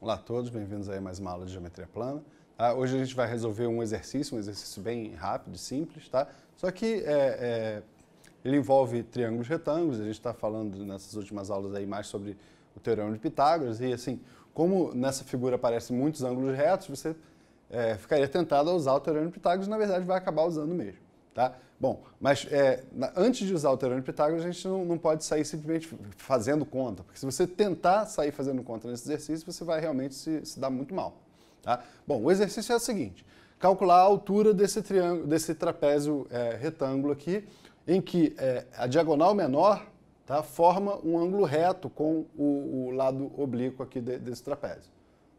Olá a todos, bem-vindos a mais uma aula de geometria plana. Ah, hoje a gente vai resolver um exercício, um exercício bem rápido, simples, tá? Só que é, é, ele envolve triângulos retângulos, a gente está falando nessas últimas aulas aí mais sobre o Teorema de Pitágoras, e assim, como nessa figura aparecem muitos ângulos retos, você é, ficaria tentado a usar o Teorema de Pitágoras, na verdade vai acabar usando mesmo. Tá? Bom, mas é, antes de usar o Teorema de Pitágoras, a gente não, não, pode sair simplesmente fazendo conta, porque se você tentar sair fazendo conta nesse exercício, você vai realmente se, se dar muito mal. Tá? Bom, o exercício é o seguinte, calcular a altura desse, triângulo, desse trapézio é, retângulo aqui, em que é, a diagonal menor tá, forma um ângulo reto com o, o lado oblíquo aqui de, desse trapézio.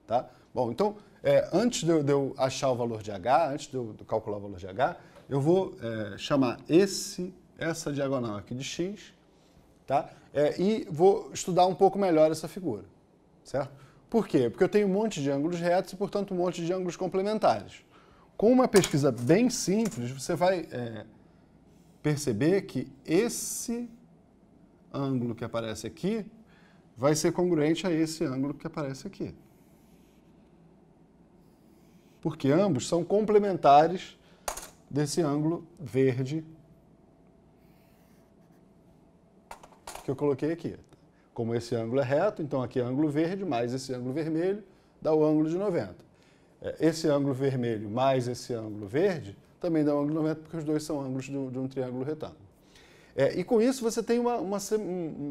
Tá? Bom, então, é, antes de eu, de eu, achar o valor de h, antes de eu calcular o valor de h, eu vou é, chamar esse, essa diagonal aqui de x, tá? É, e vou estudar um pouco melhor essa figura, certo? Por quê? Porque eu tenho um monte de ângulos retos e, portanto, um monte de ângulos complementares. Com uma pesquisa bem simples, você vai é, perceber que esse ângulo que aparece aqui vai ser congruente a esse ângulo que aparece aqui. Porque ambos são complementares desse ângulo verde que eu coloquei aqui. Como esse ângulo é reto, então aqui é ângulo verde mais esse ângulo vermelho dá o ângulo de 90. É, esse ângulo vermelho mais esse ângulo verde também dá o ângulo de 90, porque os dois são ângulos de um, triângulo retângulo. É, e com isso você tem uma, uma,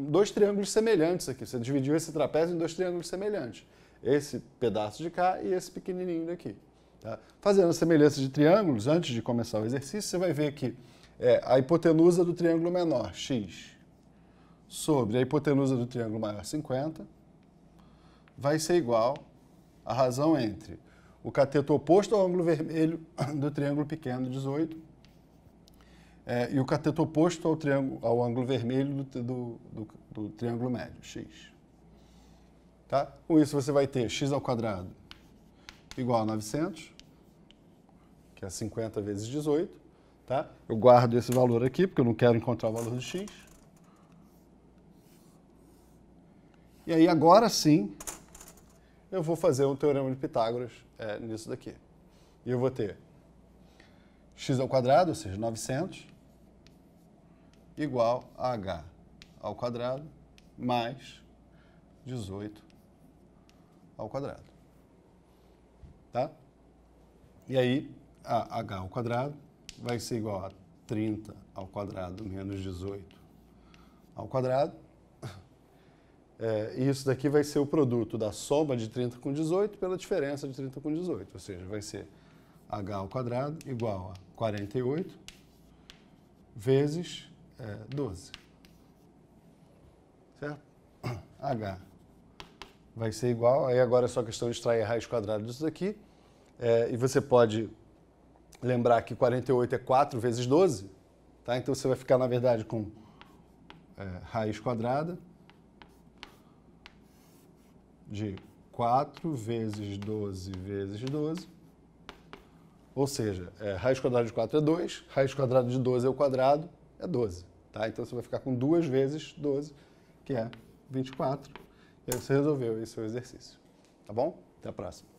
dois triângulos semelhantes aqui. Você dividiu esse trapézio em dois triângulos semelhantes. Esse pedaço de cá e esse pequenininho daqui. Tá? Fazendo a semelhança de triângulos, antes de começar o exercício, você vai ver que é, a hipotenusa do triângulo menor, x, sobre a hipotenusa do triângulo maior, 50, vai ser igual à razão entre o cateto oposto ao ângulo vermelho do triângulo pequeno, 18, é, e o cateto oposto ao, triângulo, ao ângulo vermelho do, do, do, do triângulo médio, x. Tá? Com isso você vai ter x ao quadrado igual a 900, que é 50 vezes 18. Tá? Eu guardo esse valor aqui, porque eu não quero encontrar o valor do x. E aí, agora sim, eu vou fazer um teorema de Pitágoras é, nisso daqui. E eu vou ter x ao quadrado, ou seja, 900, igual a h ao quadrado mais 18 ao quadrado tá? E aí, a h ao quadrado vai ser igual a 30 ao quadrado menos 18 ao quadrado. É, e isso daqui vai ser o produto da soma de 30 com 18 pela diferença de 30 com 18, ou seja, vai ser h ao quadrado igual a 48 vezes é, 12. Certo? h vai ser igual. Aí agora é só questão de extrair raiz quadrada disso aqui. É, e você pode lembrar que 48 é 4 vezes 12, tá? Então você vai ficar, na verdade, com é, raiz quadrada de 4 vezes 12 vezes 12. Ou seja, é, raiz quadrada de 4 é 2, raiz quadrada de 12 ao é quadrado é 12, tá? Então você vai ficar com 2 vezes 12, que é 24 você resolveu esse é o exercício. Tá bom? Até a próxima.